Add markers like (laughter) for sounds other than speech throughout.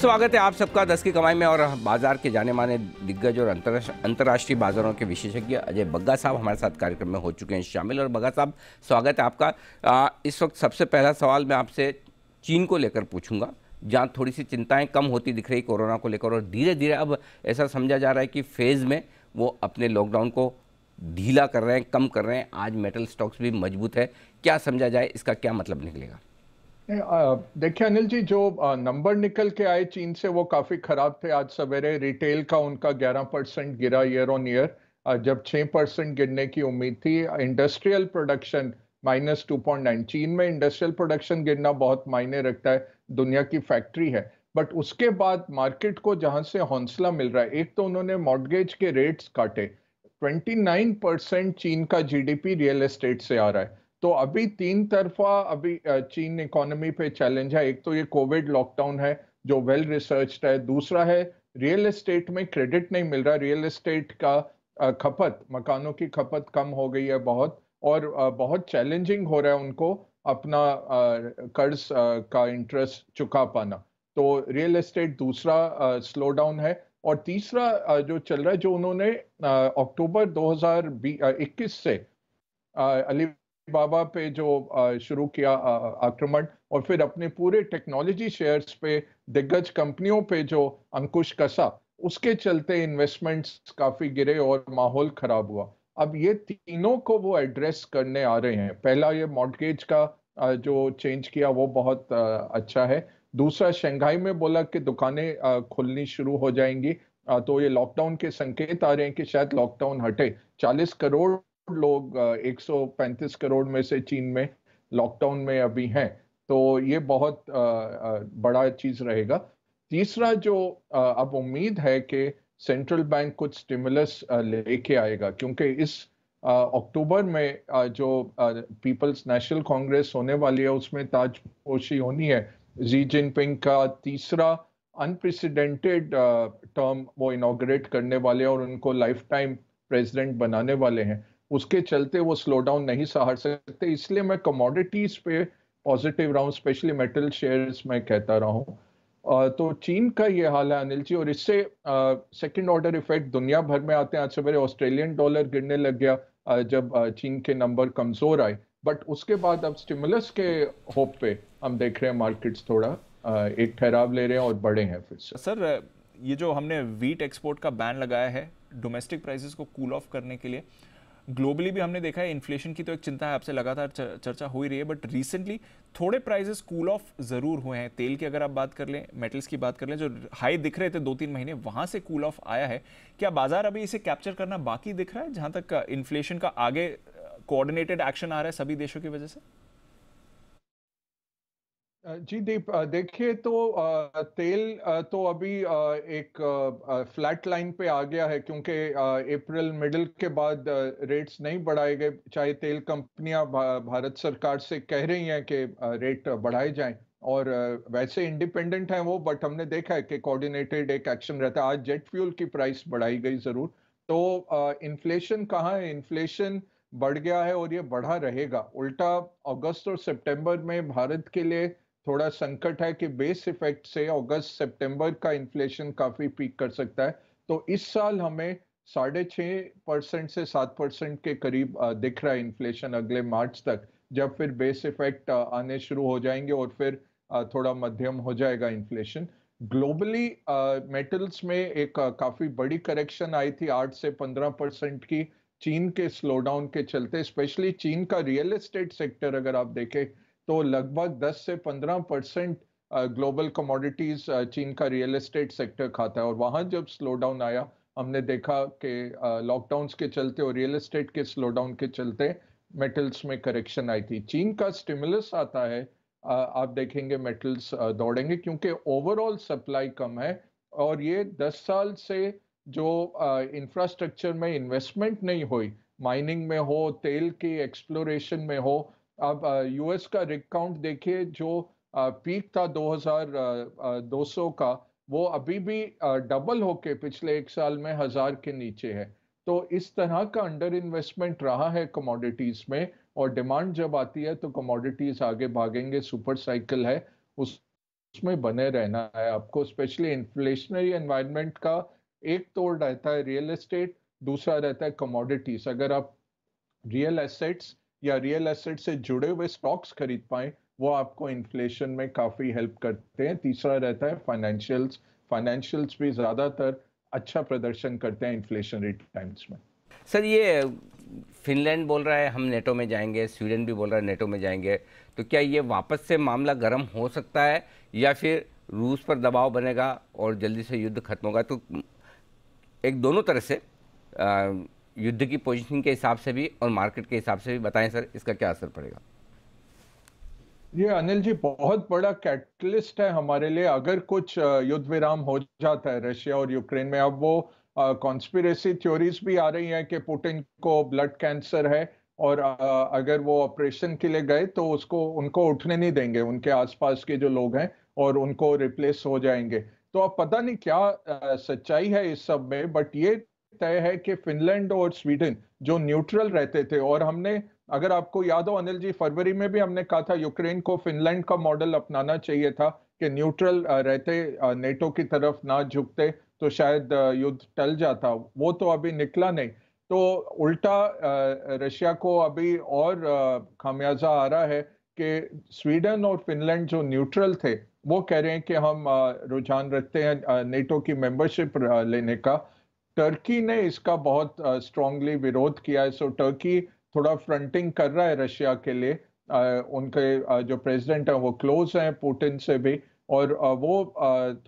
स्वागत है आप सबका दस की कमाई में और बाजार के जाने माने दिग्गज और अंतर्राष्ट्रीय बाजारों के विशेषज्ञ अजय बग्गा साहब हमारे साथ कार्यक्रम में हो चुके हैं शामिल और बग्गा साहब स्वागत है आपका आ, इस वक्त सबसे पहला सवाल मैं आपसे चीन को लेकर पूछूंगा जहाँ थोड़ी सी चिंताएं कम होती दिख रही कोरोना को लेकर और धीरे धीरे अब ऐसा समझा जा रहा है कि फेज़ में वो अपने लॉकडाउन को ढीला कर रहे हैं कम कर रहे हैं आज मेटल स्टॉक्स भी मजबूत है क्या समझा जाए इसका क्या मतलब निकलेगा देखिए अनिल जी जो नंबर निकल के आए चीन से वो काफी खराब थे आज सवेरे रिटेल का उनका 11 परसेंट गिरा ईयर ऑन ईयर जब 6 परसेंट गिरने की उम्मीद थी industrial production minus two point nine चीन में इंडस्ट्रियल प्रोडक्शन गिरना बहुत मायने रखता है दुनिया की फैक्ट्री है बट उसके बाद मार्केट को जहां से हौसला मिल रहा है एक तो उन्होंने मॉडगेज के रेट्स काटे 29 परसेंट चीन का जीडीपी रियल एस्टेट से आ रहा है तो अभी तीन तरफा अभी चीन इकोनॉमी पे चैलेंज है एक तो ये कोविड लॉकडाउन है जो वेल रिसर्च है दूसरा है रियल एस्टेट में क्रेडिट नहीं मिल रहा रियल एस्टेट का खपत मकानों की खपत कम हो गई है बहुत और बहुत चैलेंजिंग हो रहा है उनको अपना कर्ज का इंटरेस्ट चुका पाना तो रियल एस्टेट दूसरा स्लो डाउन है और तीसरा जो चल रहा है जो उन्होंने अक्टूबर इक्कीस से अली बाबा पे जो शुरू किया आक्रमण और फिर अपने पूरे टेक्नोलॉजी शेयर्स पे दिग्गज कंपनियों पे जो अंकुश कसा उसके चलते इन्वेस्टमेंट्स काफी गिरे और माहौल खराब हुआ अब ये तीनों को वो एड्रेस करने आ रहे हैं पहला ये मॉडगेज का जो चेंज किया वो बहुत अच्छा है दूसरा शंघाई में बोला कि दुकानें खुलनी शुरू हो जाएंगी तो ये लॉकडाउन के संकेत आ रहे हैं कि शायद लॉकडाउन हटे 40 करोड़ लोग एक करोड़ में से चीन में लॉकडाउन में अभी हैं तो ये बहुत बड़ा चीज रहेगा तीसरा जो अब उम्मीद है कि सेंट्रल बैंक कुछ स्टिमुलस लेके आएगा क्योंकि इस अक्टूबर में जो पीपल्स नेशनल कांग्रेस होने वाली है उसमें ताजपोशी होनी है जी जिनपिंग का तीसरा अनप्रेसिडेंटेड टर्म वो इनाग्रेट करने वाले हैं और उनको लाइफ टाइम प्रेसिडेंट बनाने वाले हैं उसके चलते वो स्लो डाउन नहीं सहार सकते इसलिए मैं कमोडिटीज पे पॉजिटिव रहा हूँ स्पेशली मेटल शेयर्स मैं कहता रहा हूँ तो चीन का ये हाल है अनिल जी और इससे सेकंड ऑर्डर इफेक्ट दुनिया भर में आते हैं आज सवेरे ऑस्ट्रेलियन डॉलर गिरने लग गया आ, जब आ, चीन के नंबर कमजोर आए बट उसके बाद अब स्टिमुलस के होप पे हम देख रहे हैं मार्केट्स थोड़ा आ, एक ठहराव ले रहे हैं और बढ़े हैं फिर से सर ये जो हमने वीट एक्सपोर्ट का बैन लगाया है डोमेस्टिक प्राइसेस को कूल ऑफ करने के लिए ग्लोबली भी हमने देखा है इन्फ्लेशन की तो एक चिंता है आपसे लगातार चर्चा हो ही रही है बट रिसेंटली थोड़े प्राइजेस कूल ऑफ ज़रूर हुए हैं तेल की अगर आप बात कर लें मेटल्स की बात कर लें जो हाई दिख रहे थे दो तीन महीने वहाँ से कूल ऑफ आया है क्या बाजार अभी इसे कैप्चर करना बाकी दिख रहा है जहाँ तक इन्फ्लेशन uh, का आगे कोऑर्डिनेटेड uh, एक्शन आ रहा है सभी देशों की वजह से जी दीप देखिए तो तेल तो अभी एक फ्लैट लाइन पे आ गया है क्योंकि अप्रैल मिडिल के बाद रेट्स नहीं बढ़ाए गए चाहे तेल कंपनियां भारत सरकार से कह रही हैं कि रेट बढ़ाए जाएं और वैसे इंडिपेंडेंट हैं वो बट हमने देखा है कि कोऑर्डिनेटेड एक एक्शन रहता है आज जेट फ्यूल की प्राइस बढ़ाई गई ज़रूर तो इन्फ्लेशन कहाँ है इन्फ्लेशन बढ़ गया है और ये बढ़ा रहेगा उल्टा अगस्त और सितंबर में भारत के लिए थोड़ा संकट है कि बेस इफेक्ट से अगस्त सितंबर का इन्फ्लेशन काफी पीक कर सकता है तो इस साल हमें साढ़े छः परसेंट से सात परसेंट के करीब दिख रहा है इन्फ्लेशन अगले मार्च तक जब फिर बेस इफेक्ट आने शुरू हो जाएंगे और फिर थोड़ा मध्यम हो जाएगा इन्फ्लेशन ग्लोबली मेटल्स में एक काफ़ी बड़ी करेक्शन आई थी आठ से पंद्रह परसेंट की चीन के स्लोडाउन के चलते स्पेशली चीन का रियल एस्टेट सेक्टर अगर आप देखें तो लगभग 10 से 15 परसेंट ग्लोबल कमोडिटीज चीन का रियल एस्टेट सेक्टर खाता है और वहाँ जब स्लो डाउन आया हमने देखा कि लॉकडाउन के चलते और रियल एस्टेट के स्लो डाउन के चलते मेटल्स में करेक्शन आई थी चीन का स्टिमुलस आता है आप देखेंगे मेटल्स दौड़ेंगे क्योंकि ओवरऑल सप्लाई कम है और ये 10 साल से जो इंफ्रास्ट्रक्चर में इन्वेस्टमेंट नहीं हुई माइनिंग में हो तेल की एक्सप्लोरेशन में हो अब यूएस का रिक काउंट देखिए जो पीक था 2200 का वो अभी भी डबल होके पिछले एक साल में हजार के नीचे है तो इस तरह का अंडर इन्वेस्टमेंट रहा है कमोडिटीज में और डिमांड जब आती है तो कमोडिटीज आगे भागेंगे सुपर साइकिल है उस उसमें बने रहना है आपको स्पेशली इन्फ्लेशनरी एनवायरनमेंट का एक तोड़ रहता है रियल एस्टेट दूसरा रहता है कमोडिटीज अगर आप रियल एसेट्स या रियल एसेट से जुड़े हुए स्टॉक्स खरीद पाए वो आपको इन्फ्लेशन में काफ़ी हेल्प करते हैं तीसरा रहता है फाइनेंशियल्स फाइनेंशियल्स भी ज़्यादातर अच्छा प्रदर्शन करते हैं इन्फ्लेशनरी टाइम्स में सर ये फिनलैंड बोल रहा है हम नेटो में जाएंगे स्वीडन भी बोल रहा है नेटो में जाएंगे तो क्या ये वापस से मामला गर्म हो सकता है या फिर रूस पर दबाव बनेगा और जल्दी से युद्ध खत्म होगा तो एक दोनों तरह से आ, युद्ध की पोजीशन के हिसाब से भी और मार्केट के हिसाब से भी बताएं सर इसका क्या असर पड़ेगा ये अनिल जी बहुत बड़ा कैटलिस्ट है हमारे लिए अगर कुछ युद्ध विराम हो जाता है रशिया और यूक्रेन में अब वो कॉन्स्पिरेसी थ्योरीज भी आ रही है कि पुटिन को ब्लड कैंसर है और uh, अगर वो ऑपरेशन के लिए गए तो उसको उनको उठने नहीं देंगे उनके आसपास के जो लोग हैं और उनको रिप्लेस हो जाएंगे तो अब पता नहीं क्या uh, सच्चाई है इस सब में बट ये तय है कि फिनलैंड और स्वीडन जो न्यूट्रल रहते थे और हमने अगर आपको याद हो अनिल जी फरवरी में भी हमने कहा था यूक्रेन को फिनलैंड का मॉडल अपनाना चाहिए था कि न्यूट्रल रहते नेटो की तरफ ना झुकते तो शायद युद्ध टल जाता वो तो अभी निकला नहीं तो उल्टा रशिया को अभी और खामियाजा आ रहा है कि स्वीडन और फिनलैंड जो न्यूट्रल थे वो कह रहे हैं कि हम रुझान रखते हैं नेटो की मेंबरशिप लेने का टर्की ने इसका बहुत स्ट्रांगली विरोध किया है सो टर्की थोड़ा फ्रंटिंग कर रहा है रशिया के लिए उनके जो प्रेसिडेंट है वो क्लोज हैं पुटिन से भी और वो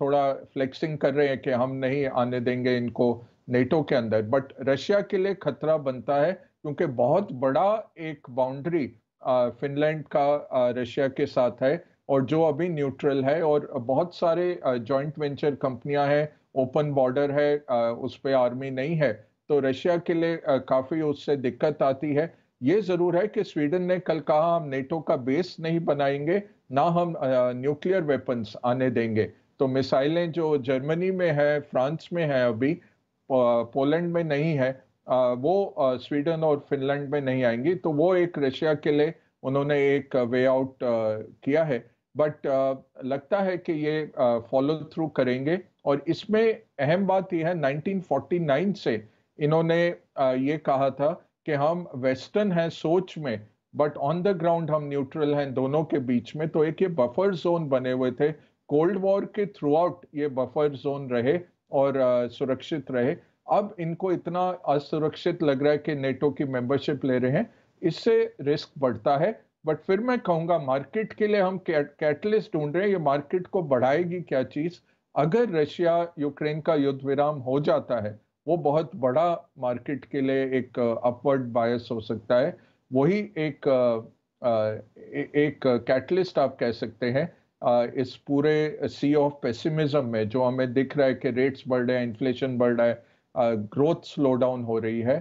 थोड़ा फ्लेक्सिंग कर रहे हैं कि हम नहीं आने देंगे इनको नेटो के अंदर बट रशिया के लिए खतरा बनता है क्योंकि बहुत बड़ा एक बाउंड्री फिनलैंड का रशिया के साथ है और जो अभी न्यूट्रल है और बहुत सारे जॉइंट वेंचर कंपनियां हैं ओपन बॉर्डर है उस पर आर्मी नहीं है तो रशिया के लिए काफ़ी उससे दिक्कत आती है ये ज़रूर है कि स्वीडन ने कल कहा हम नेटो का बेस नहीं बनाएंगे ना हम न्यूक्लियर वेपन्स आने देंगे तो मिसाइलें जो जर्मनी में है फ्रांस में है अभी पोलैंड में नहीं है वो स्वीडन और फिनलैंड में नहीं आएंगी तो वो एक रशिया के लिए उन्होंने एक वे आउट किया है बट uh, लगता है कि ये फॉलो uh, थ्रू करेंगे और इसमें अहम बात यह है 1949 से इन्होंने uh, ये कहा था कि हम वेस्टर्न हैं सोच में बट ऑन द ग्राउंड हम न्यूट्रल हैं दोनों के बीच में तो एक ये बफर जोन बने हुए थे कोल्ड वॉर के थ्रू आउट ये बफर जोन रहे और सुरक्षित रहे अब इनको इतना असुरक्षित लग रहा है कि नेटो की मेंबरशिप ले रहे हैं इससे रिस्क बढ़ता है बट फिर मैं कहूंगा मार्केट के लिए हम कैटलिस्ट ढूंढ रहे हैं ये मार्केट को बढ़ाएगी क्या चीज़ अगर रशिया यूक्रेन का युद्ध विराम हो जाता है वो बहुत बड़ा मार्केट के लिए एक अपवर्ड uh, बायस हो सकता है वही एक uh, uh, एक कैटलिस्ट आप कह सकते हैं इस पूरे सी ऑफ पेसिमिज्म में जो हमें दिख रहा है कि रेट्स बढ़ रहे हैं इन्फ्लेशन बढ़ रहा है ग्रोथ स्लो डाउन हो रही है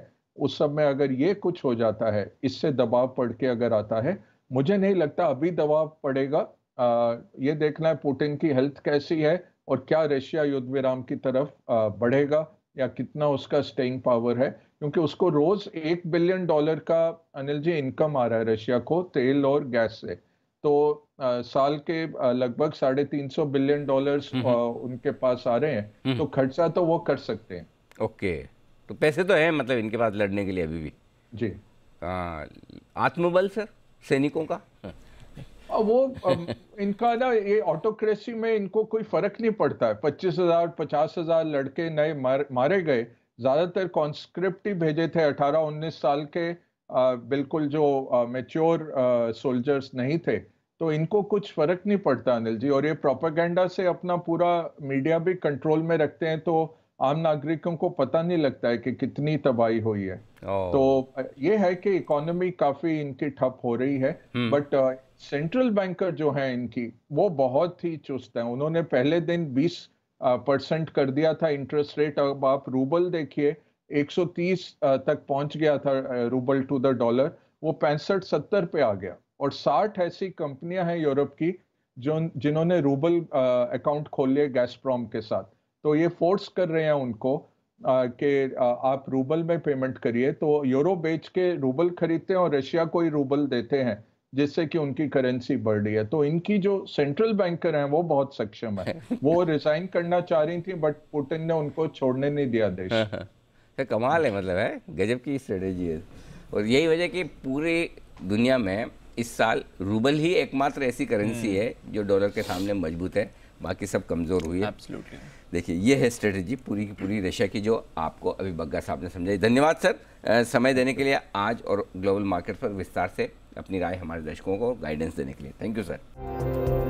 उस सब में अगर ये कुछ हो जाता है इससे दबाव पड़ के अगर आता है मुझे नहीं लगता अभी दबाव पड़ेगा आ, ये देखना है पुटिन की हेल्थ कैसी है और क्या रशिया युद्ध विराम की तरफ आ, बढ़ेगा या कितना उसका स्टेइंग पावर है क्योंकि उसको रोज एक बिलियन डॉलर का अनिल जी इनकम आ रहा है रशिया को तेल और गैस से तो आ, साल के लगभग साढ़े तीन सौ बिलियन डॉलर हम्म, हम्म। उनके पास आ रहे हैं हम्म। तो खर्चा तो वो कर सकते हैं ओके तो पैसे तो है मतलब इनके पास लड़ने के लिए अभी भी जी आत्मबल सर सैनिकों का हाँ, वो इनका ना ये ऑटोक्रेसी में इनको कोई फर्क नहीं पड़ता है पच्चीस हजार पचास हजार लड़के नए मार, मारे गए ज्यादातर कॉन्स्क्रिप्ट ही भेजे थे अठारह उन्नीस साल के आ, बिल्कुल जो मेच्योर सोल्जर्स नहीं थे तो इनको कुछ फर्क नहीं पड़ता अनिल जी और ये प्रोपागेंडा से अपना पूरा मीडिया भी कंट्रोल में रखते हैं तो आम नागरिकों को पता नहीं लगता है कि कितनी तबाही हुई है तो ये है कि इकोनॉमी काफी इनकी ठप हो रही है बट सेंट्रल बैंकर जो है इनकी वो बहुत ही चुस्त है उन्होंने पहले दिन 20 परसेंट uh, कर दिया था इंटरेस्ट रेट अब आप रूबल देखिए 130 uh, तक पहुंच गया था uh, rouble to the dollar वो पैंसठ सत्तर पे आ गया और 60 ऐसी कंपनियां हैं यूरोप की जो जिन्होंने रूबल अकाउंट खोल लिए गैस के साथ तो ये फोर्स कर रहे हैं उनको कि आप रूबल में पेमेंट करिए तो यूरो बेच के रूबल खरीदते हैं और रशिया को ही रूबल देते हैं जिससे कि उनकी करेंसी बढ़ रही है तो इनकी जो सेंट्रल बैंकर हैं वो बहुत सक्षम है (laughs) वो रिजाइन करना चाह रही थी बट पुटिन ने उनको छोड़ने नहीं दिया देश (laughs) कमाल है मतलब है गजब की स्ट्रेटेजी है और यही वजह कि पूरी दुनिया में इस साल रूबल ही एकमात्र ऐसी करेंसी हम्म। है जो डॉलर के सामने मजबूत है बाकी सब कमज़ोर हुई है देखिए ये है स्ट्रेटजी पूरी की पूरी रशिया की जो आपको अभी बग्गा साहब ने समझाई धन्यवाद सर समय देने के लिए आज और ग्लोबल मार्केट पर विस्तार से अपनी राय हमारे दर्शकों को गाइडेंस देने के लिए थैंक यू सर